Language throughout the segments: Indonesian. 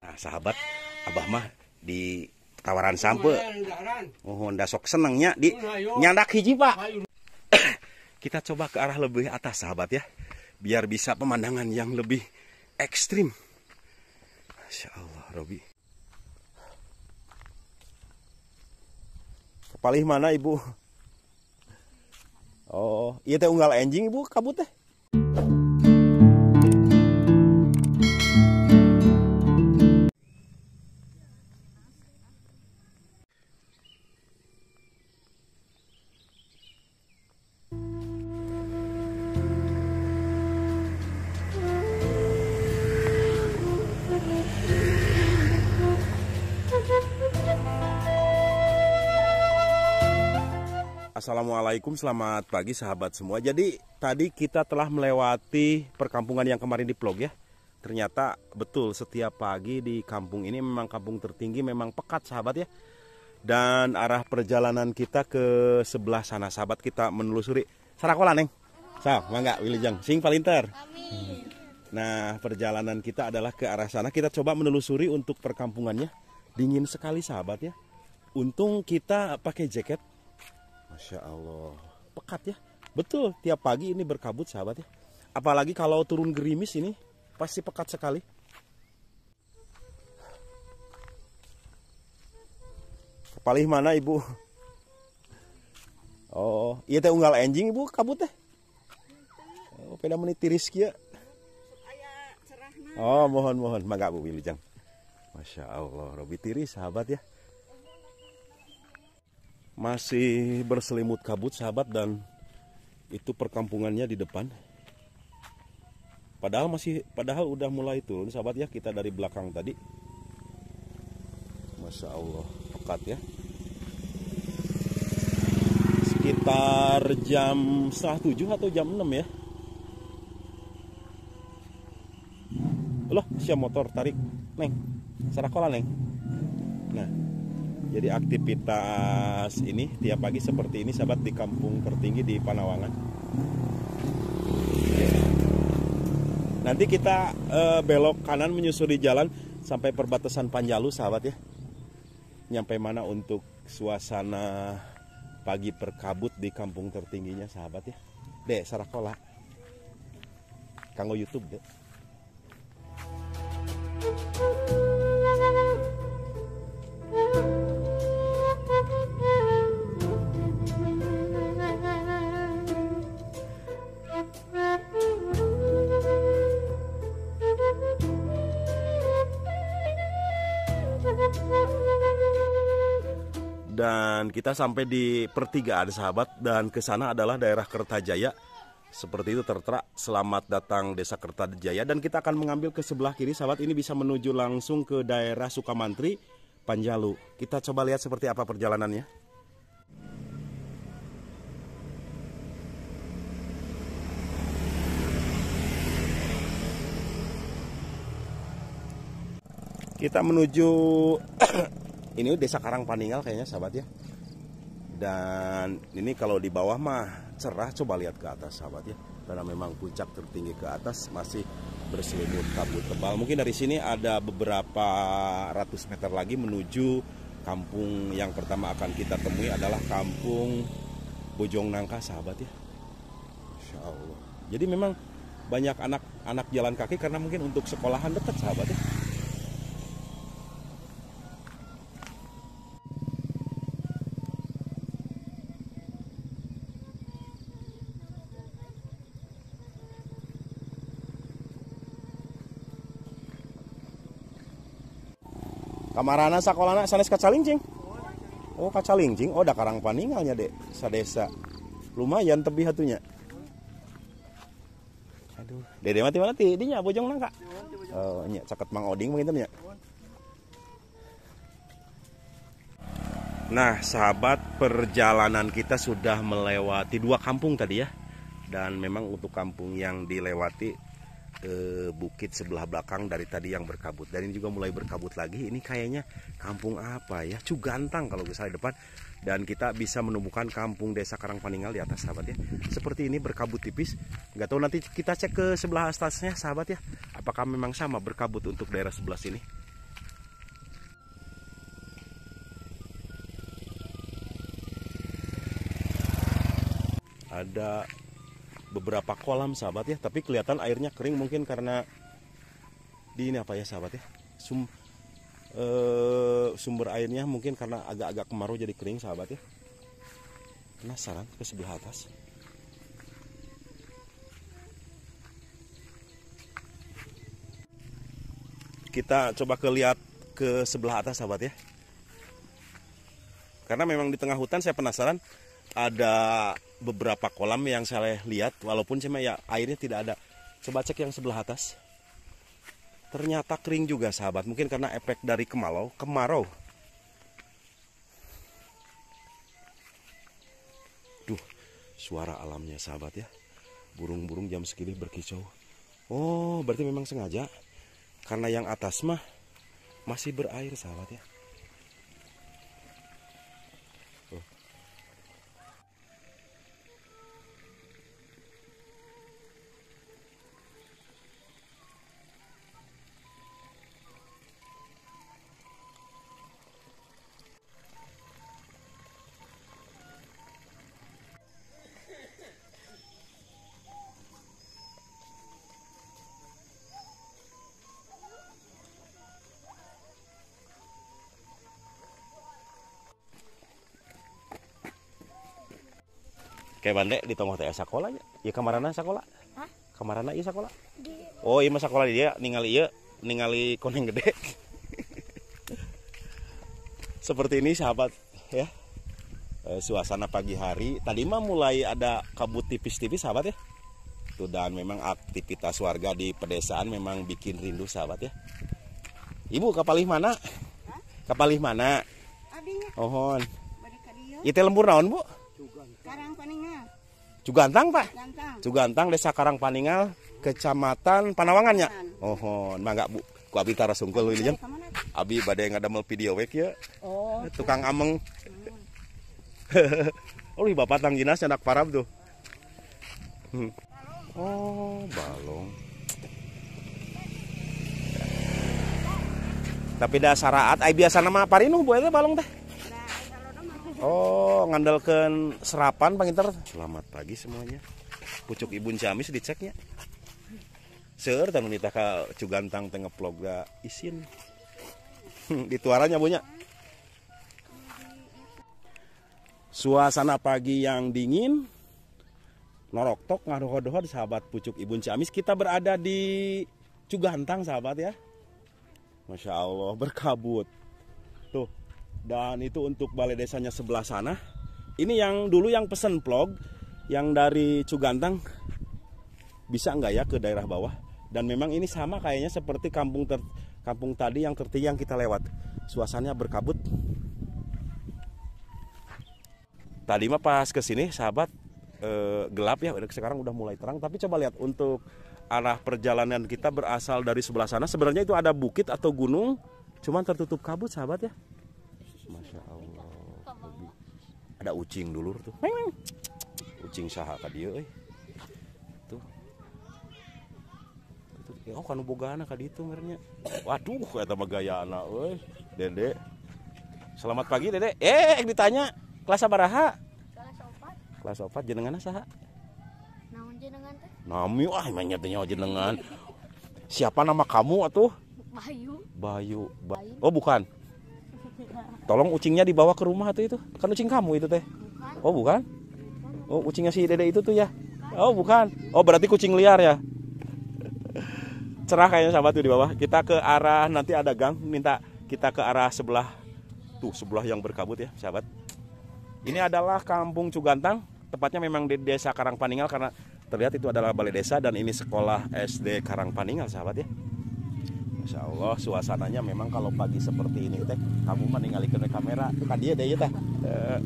Nah, sahabat Abah mah di tawaran sampe oh ndak sok senengnya di nyandak hiji pak kita coba ke arah lebih atas sahabat ya biar bisa pemandangan yang lebih ekstrim Masya Allah Robi kepalih mana ibu oh iya teh unggal anjing ibu kabut teh Assalamualaikum, selamat pagi sahabat semua. Jadi tadi kita telah melewati perkampungan yang kemarin di vlog ya. Ternyata betul setiap pagi di kampung ini memang kampung tertinggi, memang pekat sahabat ya. Dan arah perjalanan kita ke sebelah sana sahabat kita menelusuri Sarakola neng. Sal, mangga Wilijang, sing palinter. Nah perjalanan kita adalah ke arah sana. Kita coba menelusuri untuk perkampungannya. Dingin sekali sahabat ya. Untung kita pakai jaket Masya Allah. Pekat ya. Betul, tiap pagi ini berkabut sahabat ya. Apalagi kalau turun gerimis ini pasti pekat sekali. Kepalih mana ibu? Oh, iya teh unggal enjing ibu kabut teh. Oh, peda meniti tiris ya. Oh, mohon mohon, mangga bu Wilujeng. Masya Allah, Robi tiri sahabat ya masih berselimut kabut sahabat dan itu perkampungannya di depan padahal masih padahal udah mulai turun sahabat ya kita dari belakang tadi Masya Allah pekat ya sekitar jam setengah tujuh atau jam 6 ya loh siap motor tarik neng sarakola neng nah jadi aktivitas ini tiap pagi seperti ini sahabat di kampung tertinggi di Panawangan. Nanti kita e, belok kanan menyusuri jalan sampai perbatasan Panjalu sahabat ya. Nyampe mana untuk suasana pagi perkabut di kampung tertingginya sahabat ya. Dek Sarakola. Kanggo YouTube deh. dan kita sampai di pertigaan sahabat dan ke sana adalah daerah Kertajaya. Seperti itu tertera selamat datang desa Kertajaya dan kita akan mengambil ke sebelah kiri sahabat ini bisa menuju langsung ke daerah Sukamantri Panjalu. Kita coba lihat seperti apa perjalanannya. Kita menuju ini desa Karangpaningal kayaknya sahabat ya dan ini kalau di bawah mah cerah coba lihat ke atas sahabat ya karena memang puncak tertinggi ke atas masih berselimut kabut tebal mungkin dari sini ada beberapa ratus meter lagi menuju kampung yang pertama akan kita temui adalah kampung Bojong Nangka sahabat ya Masya Allah jadi memang banyak anak-anak jalan kaki karena mungkin untuk sekolahan dekat sahabat ya kamarana sakolana sanes kacalincing oh kacalincing oh da karang paningalnya dek desa lumayan tebih hatunya aduh dede mati mana ti dinya bojong nangka oh nya caket mang oding mungkin Nah, sahabat, perjalanan kita sudah melewati dua kampung tadi ya. Dan memang untuk kampung yang dilewati e, bukit sebelah belakang dari tadi yang berkabut dan ini juga mulai berkabut lagi ini kayaknya kampung apa ya Cugantang kalau misalnya depan dan kita bisa menemukan kampung desa Karangpaningal di atas sahabat ya seperti ini berkabut tipis nggak tahu nanti kita cek ke sebelah atasnya sahabat ya apakah memang sama berkabut untuk daerah sebelah sini ada beberapa kolam sahabat ya tapi kelihatan airnya kering mungkin karena di ini apa ya sahabat ya sum e, sumber airnya mungkin karena agak-agak kemarau jadi kering sahabat ya penasaran ke sebelah atas kita coba ke lihat ke sebelah atas sahabat ya karena memang di tengah hutan saya penasaran ada beberapa kolam yang saya lihat walaupun cuma ya airnya tidak ada coba cek yang sebelah atas ternyata kering juga sahabat mungkin karena efek dari kemarau kemarau duh suara alamnya sahabat ya burung-burung jam segini berkicau oh berarti memang sengaja karena yang atas mah masih berair sahabat ya kayak bande di tonggo teh sekolah ya ya kamarana sekolah kamarana iya sekolah oh iya mah sekolah dia ningali iya ningali koneng gede seperti ini sahabat ya e, suasana pagi hari tadi mah mulai ada kabut tipis-tipis sahabat ya tuh dan memang aktivitas warga di pedesaan memang bikin rindu sahabat ya ibu kapalih mana kapalih mana Abinya. ohon itu lembur naon bu Karang Paningal. Pak? Cugantang, Cugantang Desa Karang Paningal, Kecamatan Panawangan ya? Oh, mah enggak, Bu. Ku abi tara sungkul ini jam. Abi badai mel video wek ya. Oh. Tukang ameng. oh, li bapak tang jinas anak parab tuh. Hmm. Oh, balong. Tapi dasar saat, ay biasa nama parinuh buaya balong teh. Oh, ngandalkan serapan pak Inter. Selamat pagi semuanya. Pucuk Ibun Jamis diceknya. Sir, dan nita ke Cugantang tengah vlog ga isin. Dituaranya punya. Suasana pagi yang dingin Norok tok ngaruhodohod sahabat pucuk Ibun Ciamis kita berada di Cugantang sahabat ya Masya Allah berkabut Tuh dan itu untuk balai desanya sebelah sana. Ini yang dulu yang pesen vlog yang dari Cugantang bisa nggak ya ke daerah bawah? Dan memang ini sama kayaknya seperti kampung ter, kampung tadi yang tertinggi yang kita lewat. Suasanya berkabut. Tadi mah pas kesini, sahabat eh, gelap ya, sekarang udah mulai terang. Tapi coba lihat untuk arah perjalanan kita berasal dari sebelah sana. Sebenarnya itu ada bukit atau gunung, cuman tertutup kabut sahabat ya. Masya Allah ada ucing dulu tuh ucing saha ka dia euy tuh itu ya, oh kanu bogana ka ditu merenya waduh eta mah gayana euy dede selamat pagi dede eh ditanya kelas sabaraha kelas opat kelas opat jenengan saha naon jenengan teh nami ah mah nya jenengan siapa nama kamu atuh Bayu Bayu ba oh bukan tolong ucingnya dibawa ke rumah tuh itu kan ucing kamu itu teh bukan. oh bukan oh ucingnya si dede itu tuh ya bukan. oh bukan oh berarti kucing liar ya cerah kayaknya sahabat tuh di bawah kita ke arah nanti ada gang minta kita ke arah sebelah tuh sebelah yang berkabut ya sahabat ini adalah kampung Cugantang tepatnya memang di desa Karangpaningal karena terlihat itu adalah balai desa dan ini sekolah SD Karangpaningal sahabat ya Insya Allah suasananya memang kalau pagi seperti ini teh kamu meninggalkan kamera kan dia deh teh eh,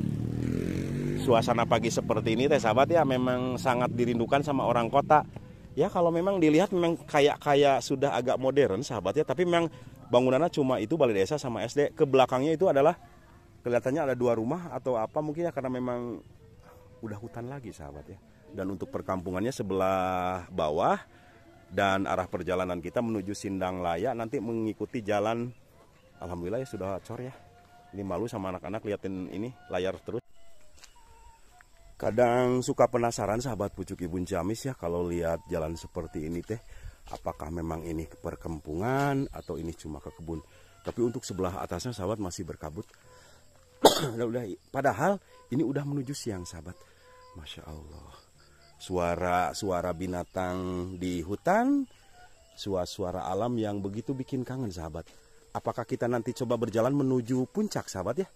suasana pagi seperti ini teh sahabat ya memang sangat dirindukan sama orang kota ya kalau memang dilihat memang kayak kayak sudah agak modern sahabat ya tapi memang bangunannya cuma itu balai desa sama SD ke belakangnya itu adalah kelihatannya ada dua rumah atau apa mungkin ya karena memang udah hutan lagi sahabat ya dan untuk perkampungannya sebelah bawah dan arah perjalanan kita menuju Sindang Laya nanti mengikuti jalan Alhamdulillah ya sudah cor ya ini malu sama anak-anak liatin ini layar terus kadang suka penasaran sahabat pucuk ibu Ciamis ya kalau lihat jalan seperti ini teh apakah memang ini perkempungan atau ini cuma ke kebun tapi untuk sebelah atasnya sahabat masih berkabut udah, udah padahal ini udah menuju siang sahabat Masya Allah suara-suara binatang di hutan, suara-suara alam yang begitu bikin kangen sahabat. Apakah kita nanti coba berjalan menuju puncak sahabat ya?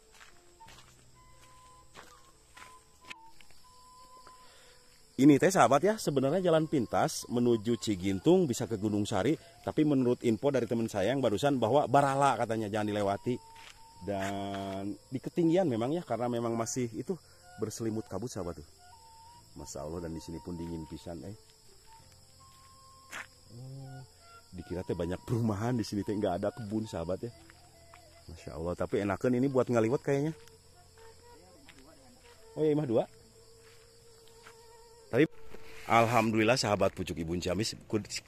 Ini teh sahabat ya, sebenarnya jalan pintas menuju Cigintung bisa ke Gunung Sari, tapi menurut info dari teman saya yang barusan bahwa Barala katanya jangan dilewati. Dan di ketinggian memang ya karena memang masih itu berselimut kabut sahabat tuh. Masya Allah dan di sini pun dingin pisan eh. Oh, dikira teh banyak perumahan di sini teh nggak ada kebun sahabat ya. Masya Allah tapi enakan ini buat ngaliwat kayaknya. Oh ya imah dua. Tapi Alhamdulillah sahabat pucuk ibu jamis,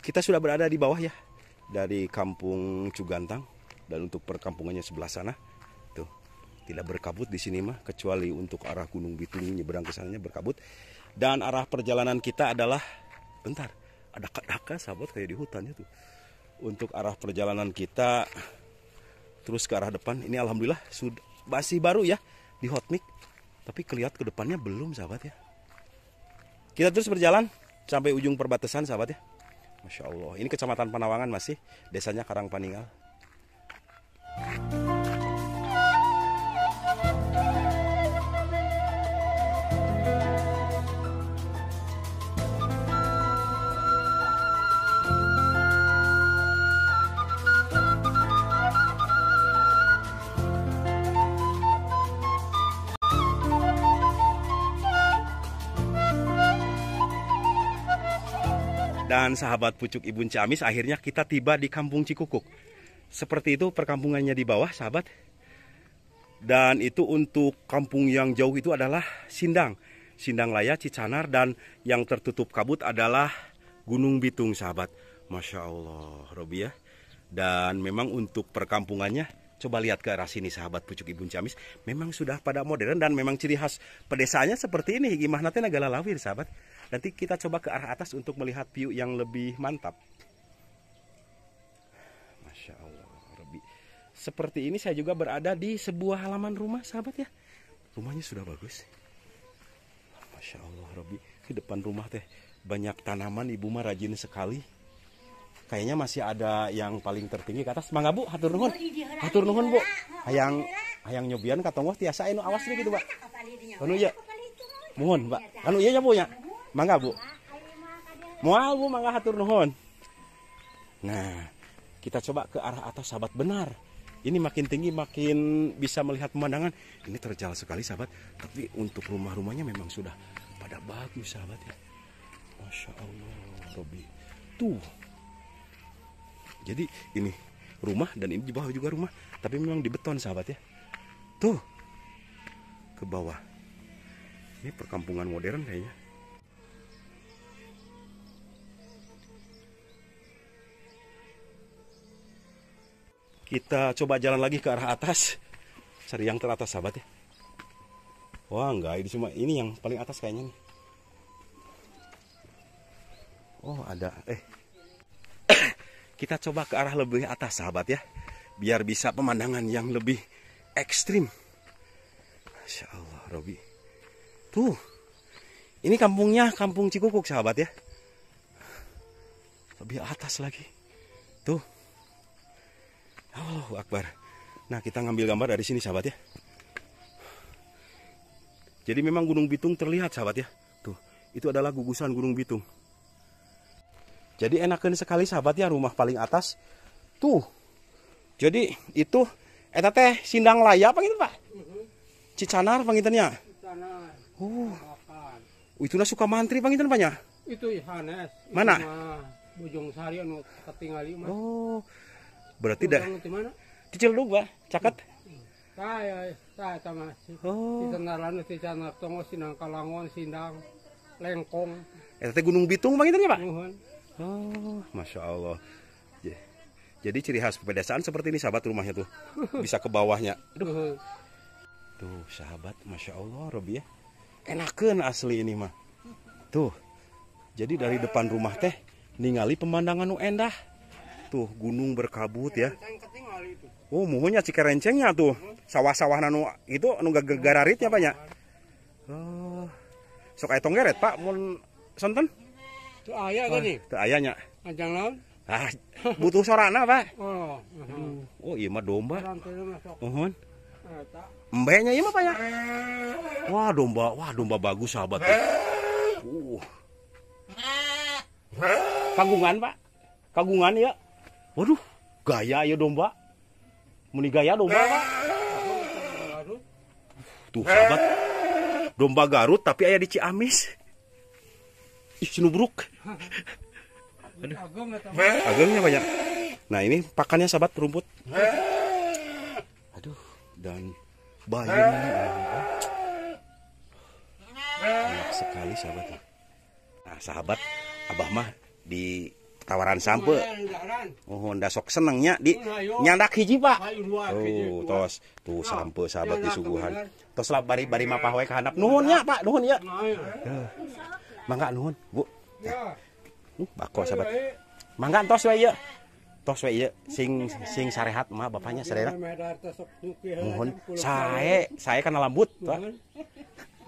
kita sudah berada di bawah ya dari kampung Cugantang dan untuk perkampungannya sebelah sana tuh tidak berkabut di sini mah kecuali untuk arah Gunung Bitung nyeberang ke sananya berkabut dan arah perjalanan kita adalah bentar, ada daka sahabat kayak di hutan itu. Untuk arah perjalanan kita terus ke arah depan ini alhamdulillah sudah masih baru ya di hotmic tapi kelihatan ke depannya belum sahabat ya kita terus berjalan sampai ujung perbatasan sahabat ya Masya Allah ini kecamatan Panawangan masih desanya Karangpaningal Thank you. Dan sahabat pucuk Ibun Ciamis akhirnya kita tiba di Kampung Cikukuk. Seperti itu perkampungannya di bawah sahabat. Dan itu untuk kampung yang jauh itu adalah Sindang. Sindang Laya, Cicanar dan yang tertutup kabut adalah Gunung Bitung sahabat. Masya Allah Robi ya. Dan memang untuk perkampungannya Coba lihat ke arah sini sahabat pucuk ibu camis. Memang sudah pada modern dan memang ciri khas pedesaannya seperti ini. Gimana teh negara lawir sahabat. Nanti kita coba ke arah atas untuk melihat view yang lebih mantap. Masya Allah. Rabbi. Seperti ini saya juga berada di sebuah halaman rumah sahabat ya. Rumahnya sudah bagus. Masya Allah Robi. Di depan rumah teh banyak tanaman ibu mah rajin sekali kayaknya masih ada yang paling tertinggi ke atas mangga bu hatur nuhun hatur nuhun bu hayang hayang nyobian wah tiasa anu nah, awas nih gitu pak anu iya mohon iya, pak anu iya ya bu ya mangga bu mual bu mangga hatur nuhun nah kita coba ke arah atas sahabat benar ini makin tinggi makin bisa melihat pemandangan ini terjal sekali sahabat tapi untuk rumah-rumahnya memang sudah pada bagus sahabat ya Masya Allah Robi tuh jadi ini rumah dan ini di bawah juga rumah tapi memang di beton sahabat ya tuh ke bawah ini perkampungan modern kayaknya kita coba jalan lagi ke arah atas cari yang teratas sahabat ya wah enggak ini cuma ini yang paling atas kayaknya nih oh ada eh kita coba ke arah lebih atas sahabat ya. Biar bisa pemandangan yang lebih ekstrim. Masya Allah Robi. Tuh. Ini kampungnya kampung Cikukuk sahabat ya. Lebih atas lagi. Tuh. Allahu Akbar. Nah kita ngambil gambar dari sini sahabat ya. Jadi memang Gunung Bitung terlihat sahabat ya. Tuh, itu adalah gugusan Gunung Bitung jadi enakan sekali sahabat ya rumah paling atas tuh jadi itu eta teh sindang laya apa gitu pak mm-hmm. cicanar pangitannya cicanar uh. Oh, itu suka mantri pangitan banyak itu Hanes mana bujung sari anu ketingali mas oh berarti dah di mana di pak caket saya saya sama si oh. Cinaran si Canar Tongo sindang Kalangon Sindang Lengkong itu teh Gunung Bitung pangitannya pak Oh, masya Allah. Jadi ciri khas pedesaan seperti ini sahabat rumahnya tuh. Bisa ke bawahnya. Duh. Tuh sahabat, masya Allah Robi ya. Enakan asli ini mah. Tuh. Jadi dari depan rumah teh ningali pemandangan nu endah. Tuh gunung berkabut ya. Oh muhunya cikerencengnya tuh. Sawah-sawah nanu itu nu gegararitnya banyak. Ya. Oh. Sok etong geret pak, mau santan. Itu ayah oh, tadi. Itu ayahnya. Anjang laut. Ah, butuh sorana, Pak. Oh. Mm-hmm. Oh, iya mah domba. Mohon. Ah, Mbaknya iya mah, Pak ya. Wah, domba. Wah, domba bagus, sahabat. Uh. Kagungan, Pak. Kagungan ya. Waduh, gaya ya domba. Muni gaya domba, Pak. Tuh, sahabat. Domba Garut tapi ayah di Ciamis. Ih, cinubruk. Aduh. Agungnya banyak. Nah, ini pakannya sahabat rumput. Aduh, dan bayinya. Banyak sekali sahabat. Nah, sahabat Abah mah di tawaran sampe oh nda sok senengnya di nyandak hiji pak oh tos tuh sampe sahabat disuguhan tos lah bari bari mapah wae kahanap nuhun ya pak nuhun ya nah, iya mangga nuhun bu ya. uh, bako sahabat mangga tos wae ya tos wae ya sing sing sarehat mah bapaknya sarehat Mohon. saya saya kena lambut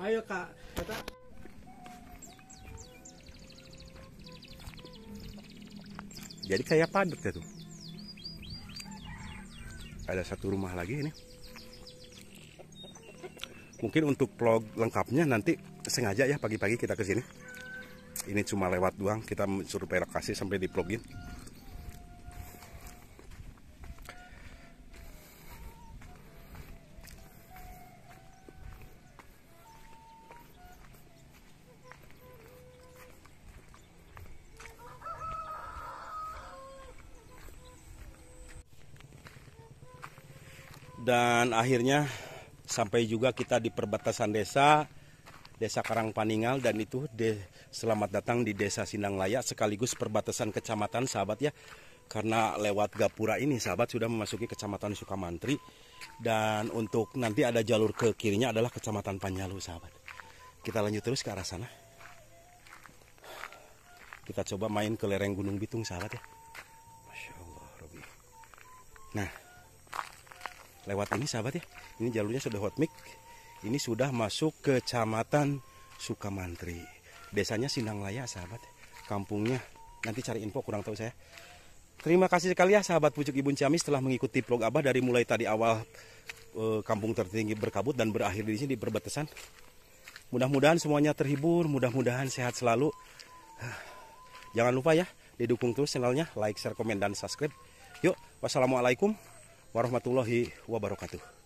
ayo kak jadi kayak padat ya tuh ada satu rumah lagi ini mungkin untuk vlog lengkapnya nanti sengaja ya pagi-pagi kita ke sini ini cuma lewat doang kita survei lokasi sampai di plugin dan akhirnya sampai juga kita di perbatasan desa Desa Karangpaningal dan itu de selamat datang di Desa Sinanglaya sekaligus perbatasan kecamatan sahabat ya. Karena lewat Gapura ini sahabat sudah memasuki kecamatan Sukamantri dan untuk nanti ada jalur ke kirinya adalah kecamatan Panyalu sahabat. Kita lanjut terus ke arah sana. Kita coba main ke lereng Gunung Bitung sahabat ya. Masya Allah Robi. Nah lewat ini sahabat ya. Ini jalurnya sudah hot mic ini sudah masuk kecamatan Sukamantri. Desanya Sinanglaya, sahabat. Kampungnya. Nanti cari info, kurang tahu saya. Terima kasih sekali ya sahabat Pucuk Ibun Ciamis telah mengikuti vlog Abah dari mulai tadi awal e, kampung tertinggi berkabut dan berakhir di sini di perbatasan. Mudah-mudahan semuanya terhibur, mudah-mudahan sehat selalu. Jangan lupa ya, didukung terus channelnya, like, share, komen, dan subscribe. Yuk, wassalamualaikum warahmatullahi wabarakatuh.